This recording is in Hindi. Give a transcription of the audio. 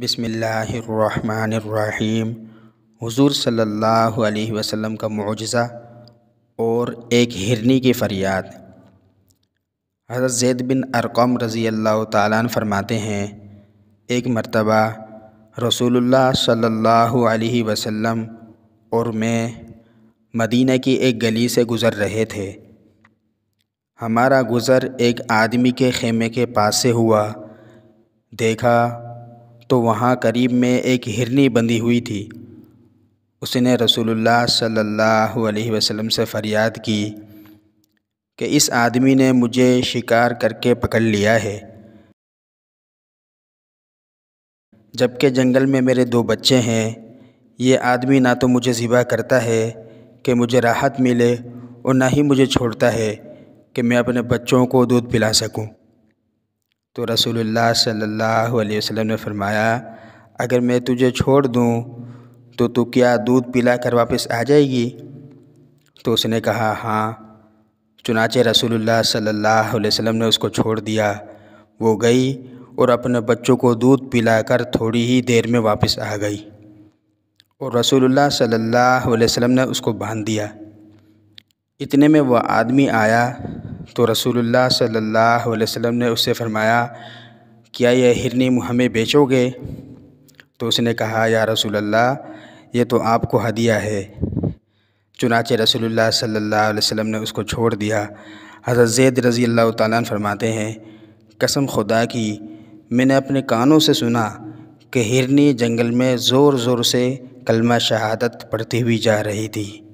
बसमीम हुजूर सल्लल्लाहु अलैहि वसल्लम का मुजज़ा और एक हिरनी की फ़रियाद हज़रत जैद बिन अरकम रज़ी अल्लाह ताला फरमाते हैं एक मरतबा रसूलुल्लाह सल्लल्लाहु अलैहि वसल्लम और मैं मदीना की एक गली से गुज़र रहे थे हमारा गुज़र एक आदमी के खेमे के पास से हुआ देखा तो वहाँ करीब में एक हिरनी बंधी हुई थी उसने रसूलुल्लाह सल्लल्लाहु अलैहि वसल्लम से फ़रियाद की कि इस आदमी ने मुझे शिकार करके पकड़ लिया है जबकि जंगल में मेरे दो बच्चे हैं ये आदमी ना तो मुझे ज़िबा करता है कि मुझे राहत मिले और ना ही मुझे छोड़ता है कि मैं अपने बच्चों को दूध पिला सकूं। तो रसूलुल्लाह सल्लल्लाहु अलैहि वसल्लम ने फरमाया अगर मैं तुझे छोड़ दूं तो तू क्या दूध पिला कर वापस आ जाएगी तो उसने कहा हाँ चुनाचे रसूलुल्लाह सल्लल्लाहु अलैहि वसल्लम ने उसको छोड़ दिया वो गई और अपने बच्चों को दूध पिलाकर थोड़ी ही देर में वापस आ गई और रसूलुल्लाह सल्लल्लाहु अलैहि वसल्लम ने उसको बांध दिया इतने में वह आदमी आया तो रसूलुल्लाह सल्लल्लाहु अलैहि वसल्लम ने उससे फरमाया क्या यह हिरनी हमें बेचोगे तो उसने कहा या रसूलल्लाह ये तो आपको हदिया है चुनाचे रसूलुल्लाह सल्लल्लाहु अलैहि वसल्लम ने उसको छोड़ दिया हज़रत जैद रज़ी अल्लाह ताला फरमाते हैं कसम खुदा की मैंने अपने कानों से सुना कि हिरनी जंगल में ज़ोर ज़ोर से कलमा शहादत पढ़ती हुई जा रही थी